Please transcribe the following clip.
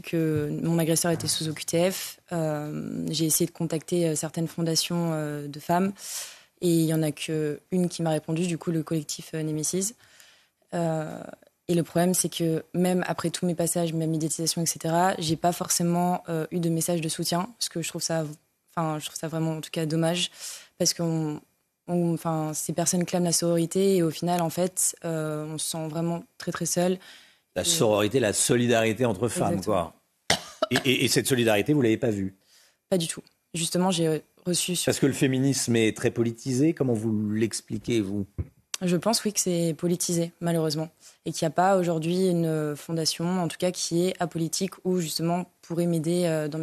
que mon agresseur était sous OQTF. Euh, j'ai essayé de contacter euh, certaines fondations euh, de femmes et il n'y en a qu'une qui m'a répondu, du coup, le collectif Nemesis. et le problème, c'est que même après tous mes passages, ma médiatisation, etc., j'ai pas forcément eu de message de soutien, Ce que je trouve ça, enfin, je trouve ça vraiment, en tout cas, dommage, parce que enfin, ces personnes clament la sororité et au final, en fait, on se sent vraiment très très seul. La sororité, la solidarité entre femmes, quoi. Et, cette solidarité, vous l'avez pas vue Pas du tout. Justement, j'ai euh, reçu. Sur... Parce que le féminisme est très politisé. Comment vous l'expliquez, vous Je pense, oui, que c'est politisé, malheureusement. Et qu'il n'y a pas aujourd'hui une euh, fondation, en tout cas, qui est apolitique ou justement pourrait m'aider euh, dans mes.